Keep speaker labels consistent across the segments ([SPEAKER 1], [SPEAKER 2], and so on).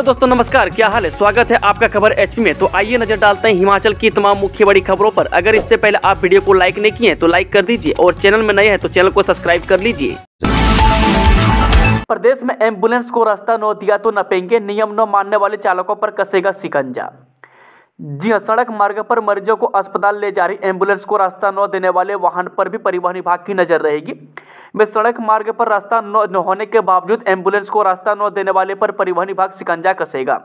[SPEAKER 1] तो दोस्तों नमस्कार क्या हाल है स्वागत है आपका खबर एचपी में तो आइए नजर डालते हैं हिमाचल की तमाम मुख्य बड़ी खबरों पर अगर इससे पहले आप वीडियो को लाइक नहीं किए तो लाइक कर दीजिए और चैनल में नए हैं तो चैनल को सब्सक्राइब कर लीजिए प्रदेश में एम्बुलेंस को रास्ता न दिया तो नपेंगे नियम न मानने वाले चालकों पर कसेगा सिकंजा जी हाँ सड़क मार्ग पर मरीजों को अस्पताल ले जा रही एम्बुलेंस को रास्ता न देने वाले वाहन पर भी परिवहन विभाग की नजर रहेगी वे सड़क मार्ग पर रास्ता न होने के बावजूद एम्बुलेंस को रास्ता न देने वाले पर परिवहन विभाग शिकंजा कसेगा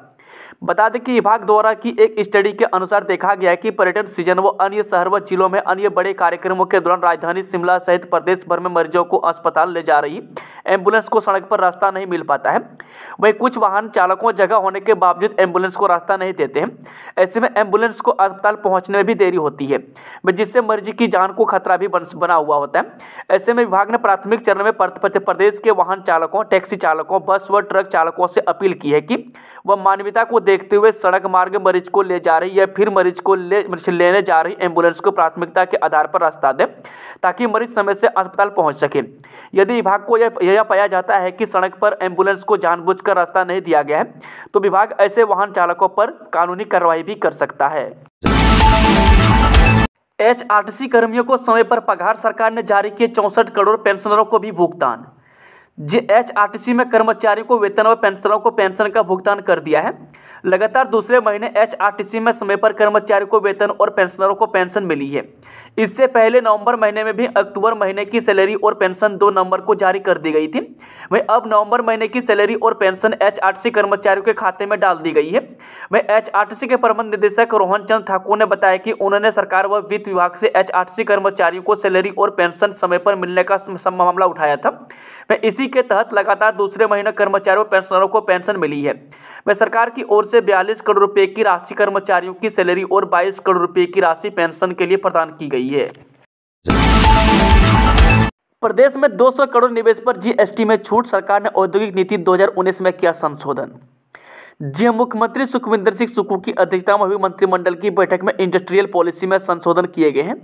[SPEAKER 1] बता दें कि विभाग द्वारा की एक स्टडी के अनुसार देखा गया है कि पर्यटन सीजन व अन्य शहर व जिलों में अन्य बड़े कार्यक्रमों के दौरान राजधानी शिमला सहित प्रदेश भर में मरीजों को अस्पताल ले जा रही एम्बुलेंस को सड़क पर रास्ता नहीं मिल पाता है वहीं कुछ वाहन चालकों जगह होने के बावजूद एम्बुलेंस को रास्ता नहीं देते हैं ऐसे में एम्बुलेंस को अस्पताल पहुंचने में भी देरी होती है जिससे मरीज की जान को खतरा भी बना हुआ होता है ऐसे में विभाग ने प्राथमिक चरण में प्रदेश के वाहन चालकों टैक्सी चालकों बस व ट्रक चालकों से अपील की है कि वह मानवीय को देखते हुए सड़क मार्ग मरीज को ले जा रही या फिर मरीज को ले मरीज लेने जा रही एम्बुलेंस को प्राथमिकता के आधार पर रास्ता दें ताकि मरीज समय से अस्पताल पहुंच सके यदि विभाग को यह यह पाया जाता है कि सड़क पर एम्बुलेंस को जानबूझकर रास्ता नहीं दिया गया है तो विभाग ऐसे वाहन चालकों पर कानूनी कार्रवाई भी कर सकता है एच कर्मियों को समय पर पगार सरकार ने जारी किए चौंसठ करोड़ पेंशनरों को भी भुगतान जे सी में कर्मचारियों को वेतन और पेंशनरों को पेंशन का भुगतान कर दिया है लगातार दूसरे महीने एच आर टी सी में समय पर कर्मचारियों को वेतन और पेंशनरों को पेंशन मिली है इससे पहले नवंबर महीने में भी अक्टूबर महीने की सैलरी और पेंशन दो नवंबर को जारी कर दी गई थी वह अब नवंबर महीने की सैलरी और pension H R T C कर्मचारियों के खाते में डाल दी गई है में एचआरटीसी के प्रबंध निदेशक रोहन चंद ठाकुर ने बताया कि उन्होंने सरकार व वित्त विभाग से एचआरटीसी कर्मचारियों को सैलरी और पेंशन समय पर मिलने का मामला उठाया था वह इसी के तहत लगातार दूसरे महीने कर्मचारियों पेंशनरों को पेंशन मिली है वह सरकार की ओर से बयालीस करोड़ रुपये की राशि कर्मचारियों की सैलरी और बाईस करोड़ रुपये की राशि पेंशन के लिए प्रदान की गई है प्रदेश में 200 करोड़ निवेश पर जीएसटी में छूट सरकार ने औद्योगिक नीति 2019 में किया संशोधन जी मुख्यमंत्री सुखविंदर सिंह सुक्खू की अध्यक्षता में हुई मंत्रिमंडल की बैठक में इंडस्ट्रियल पॉलिसी में संशोधन किए गए हैं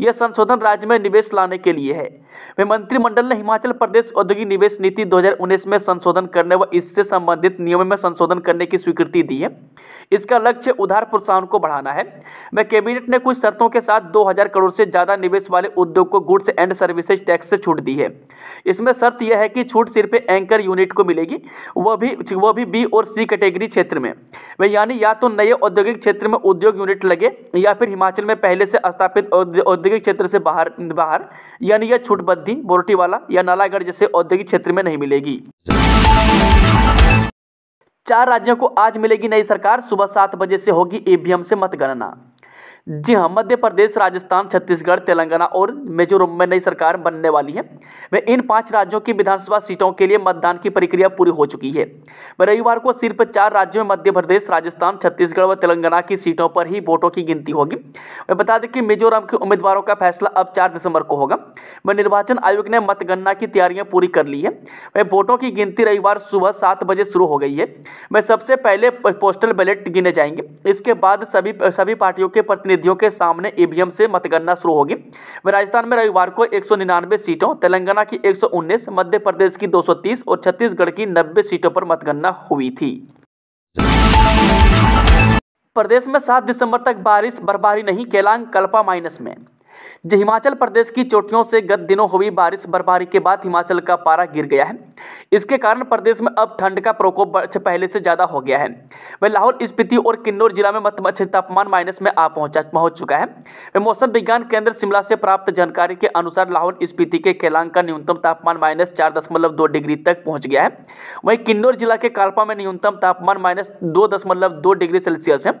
[SPEAKER 1] यह संशोधन राज्य में निवेश लाने के लिए है वे मंत्रिमंडल ने हिमाचल प्रदेश औद्योगिक निवेश नीति 2019 में संशोधन करने व इससे संबंधित नियमों में संशोधन करने की स्वीकृति दी है इसका लक्ष्य उधार प्रोत्साहन को बढ़ाना है वे कैबिनेट ने कुछ शर्तों के साथ दो करोड़ से ज़्यादा निवेश वाले उद्योग को गुड्स एंड सर्विसेज टैक्स से छूट दी है इसमें शर्त यह है कि छूट सिर्फ एंकर यूनिट को मिलेगी वह भी वह भी बी और सी कैटेगरी कैटेगरी क्षेत्र में वह यानी या तो नए औद्योगिक क्षेत्र में उद्योग यूनिट लगे या फिर हिमाचल में पहले से स्थापित औद्योगिक क्षेत्र से बाहर बाहर यानी यह बोरटी वाला या नालागढ़ जैसे औद्योगिक क्षेत्र में नहीं मिलेगी चार राज्यों को आज मिलेगी नई सरकार सुबह सात बजे से होगी ईवीएम से मतगणना जी हाँ मध्य प्रदेश राजस्थान छत्तीसगढ़ तेलंगाना और मिजोरम में नई सरकार बनने वाली है वे इन पांच राज्यों की विधानसभा सीटों के लिए मतदान की प्रक्रिया पूरी हो चुकी है वह रविवार को सिर्फ चार राज्यों में मध्य प्रदेश राजस्थान छत्तीसगढ़ व तेलंगाना की सीटों पर ही वोटों की गिनती होगी मैं बता दें कि मिजोरम के उम्मीदवारों का फैसला अब चार दिसंबर को होगा वह निर्वाचन आयोग ने मतगणना की तैयारियां पूरी कर ली है वह वोटों की गिनती रविवार सुबह सात बजे शुरू हो गई है वह सबसे पहले पोस्टल बैलेट गिने जाएंगे इसके बाद सभी सभी पार्टियों के प्रतिनिधि प्रतिनिधियों के सामने ईवीएम से मतगणना शुरू होगी राजस्थान में रविवार को एक सीटों तेलंगाना की एक मध्य प्रदेश की दो और छत्तीसगढ़ की नब्बे सीटों पर मतगणना हुई थी प्रदेश में 7 दिसंबर तक बारिश बर्फबारी नहीं केलांग कल्पा माइनस में जी हिमाचल प्रदेश की चोटियों से गत दिनों हुई बारिश बर्फबारी के बाद हिमाचल का पारा गिर गया है इसके कारण प्रदेश में अब ठंड का प्रकोप पहले से ज़्यादा हो गया है वह लाहौल स्पीति और किन्नौर जिला में तापमान माइनस में आ पहुंचा पहुंच चुका है वह मौसम विज्ञान केंद्र शिमला से प्राप्त जानकारी के अनुसार लाहौल स्पीति के केलांग का न्यूनतम तापमान माइनस चार दशमलव दो डिग्री तक पहुंच गया है वहीं किन्नौर जिला के कालपा में न्यूनतम तापमान माइनस दो दशमलव दो डिग्री सेल्सियस है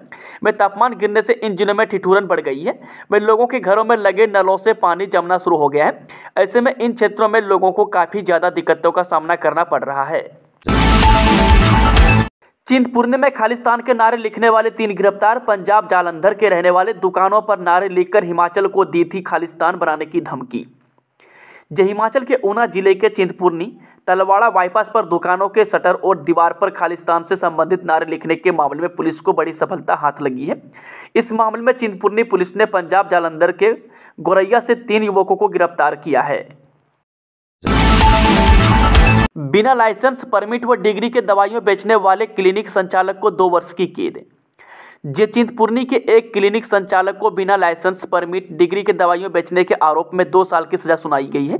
[SPEAKER 1] वह तापमान गिरने से इन जिलों में ठिठुरन बढ़ गई है वह लोगों के घरों में लगे नलों से पानी जमना शुरू हो गया है ऐसे में इन क्षेत्रों में लोगों को काफ़ी ज़्यादा दिक्कतों का सामना करना पड़ रहा है चिंतपूर्णी में खालिस्तान के नारे लिखने वाले तीन गिरफ्तार पंजाब जालंधर के रहने वाले दुकानों पर नारे लिखकर हिमाचल को दी थी खालिस्तान बनाने की धमकी जो हिमाचल के ऊना जिले के चिंतपूर्णी तलवाड़ा बाईपास पर दुकानों के शटर और दीवार पर खालिस्तान से संबंधित नारे लिखने के मामले में पुलिस को बड़ी सफलता हाथ लगी है इस मामले में चिंतपुर्णी पुलिस ने पंजाब जालंधर के गोरैया से तीन युवकों को गिरफ्तार किया है बिना लाइसेंस परमिट व डिग्री के दवाइयों बेचने वाले क्लिनिक संचालक को दो वर्ष की कैद जे चिंतपूर्णी के एक क्लिनिक संचालक को बिना लाइसेंस परमिट डिग्री के दवाइयों बेचने के आरोप में दो साल की सजा सुनाई गई है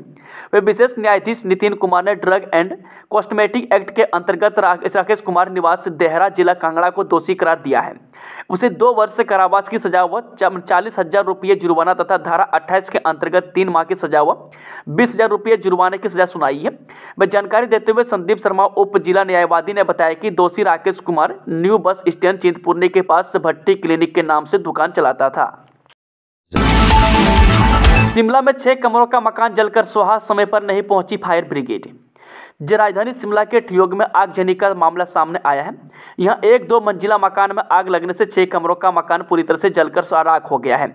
[SPEAKER 1] वे विशेष न्यायाधीश नितिन कुमार ने ड्रग एंड कॉस्मेटिक एक्ट के अंतर्गत राकेश कुमार निवास देहरा जिला कांगड़ा को दोषी करार दिया है उसे दो वर्ष कारावास की सजा व चालीस हजार रुपये जुर्माना तथा धारा अट्ठाईस के अंतर्गत तीन माह की सजा व बीस हजार रुपये जुर्माने की सजा सुनाई है वह जानकारी देते हुए संदीप शर्मा उप जिला न्यायवादी ने बताया कि दोषी Rakesh Kumar new bus stand Chintpurni के पास भट्टी क्लिनिक के नाम से दुकान चलाता था शिमला में छह कमरों का मकान जलकर सुहास समय पर नहीं पहुंची फायर ब्रिगेड जो राजधानी शिमला के ठियोग में आगजनी का मामला सामने आया है यहाँ एक दो मंजिला मकान में आग लगने से छह कमरों का मकान पूरी तरह से जलकर राख हो गया है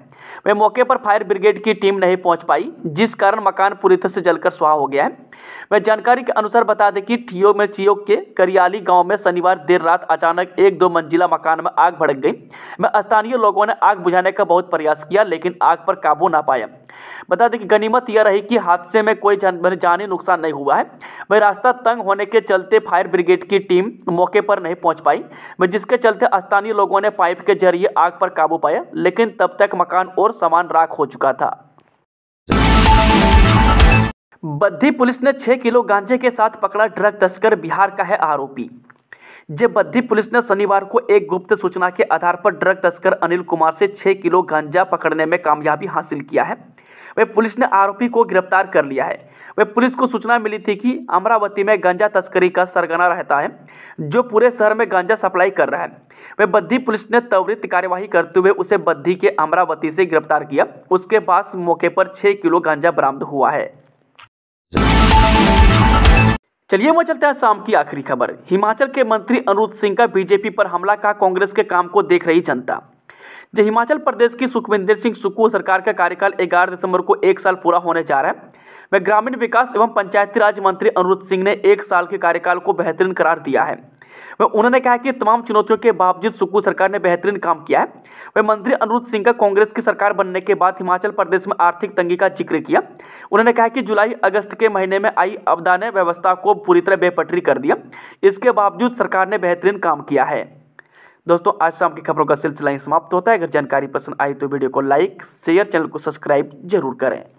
[SPEAKER 1] वे मौके पर फायर ब्रिगेड की टीम नहीं पहुंच पाई जिस कारण मकान पूरी तरह से जलकर सुहा हो गया है वह जानकारी के अनुसार बता दें कि ठियोग में चियोग के करियाली गांव में शनिवार देर रात अचानक एक दो मंजिला मकान में आग भड़क गई वह स्थानीय लोगों ने आग बुझाने का बहुत प्रयास किया लेकिन आग पर काबू ना पाया बता दें कि गनीमत यह रही कि हादसे में कोई जान जानी नुकसान नहीं हुआ है वही रास्ता तंग होने के चलते फायर ब्रिगेड की टीम मौके पर नहीं पहुंच पाई वही जिसके चलते स्थानीय लोगों ने पाइप के जरिए आग पर काबू पाया लेकिन तब तक मकान और सामान राख हो चुका था बद्दी पुलिस ने छह किलो गांजे के साथ पकड़ा ड्रग तस्कर बिहार का है आरोपी बद्दी पुलिस ने शनिवार को एक गुप्त सूचना के आधार पर ड्रग तस्कर अनिल कुमार से छः किलो गांजा पकड़ने में कामयाबी हासिल किया है वह पुलिस ने आरोपी को गिरफ्तार कर लिया है वह पुलिस को सूचना मिली थी कि अमरावती में गांजा तस्करी का सरगना रहता है जो पूरे शहर में गांजा सप्लाई कर रहा है वह बद्दी पुलिस ने त्वरित कार्यवाही करते हुए उसे बद्दी के अमरावती से गिरफ्तार किया उसके पास मौके पर छः किलो गांजा बरामद हुआ है चलिए मैं चलते हैं शाम की आखिरी खबर हिमाचल के मंत्री अनुरुद्ध सिंह का बीजेपी पर हमला का कांग्रेस के काम को देख रही जनता जो हिमाचल प्रदेश की सुखविंदर सिंह सुक्कू सरकार का कार्यकाल 11 दिसंबर को एक साल पूरा होने जा रहा है वह ग्रामीण विकास एवं पंचायती राज मंत्री अनुरुद्ध सिंह ने एक साल के कार्यकाल को बेहतरीन करार दिया है वह उन्होंने कहा कि तमाम चुनौतियों के बावजूद सुक्कू सरकार ने बेहतरीन काम किया है वह मंत्री अनुरुद्ध सिंह का कांग्रेस की सरकार बनने के बाद हिमाचल प्रदेश में आर्थिक तंगी का जिक्र किया उन्होंने कहा कि जुलाई अगस्त के महीने में आई आपदा ने व्यवस्था को पूरी तरह बेपटरी कर दिया इसके बावजूद सरकार ने बेहतरीन काम किया है दोस्तों आज शाम की खबरों का सिलसिला समाप्त होता है अगर जानकारी पसंद आई तो वीडियो को लाइक शेयर चैनल को सब्सक्राइब जरूर करें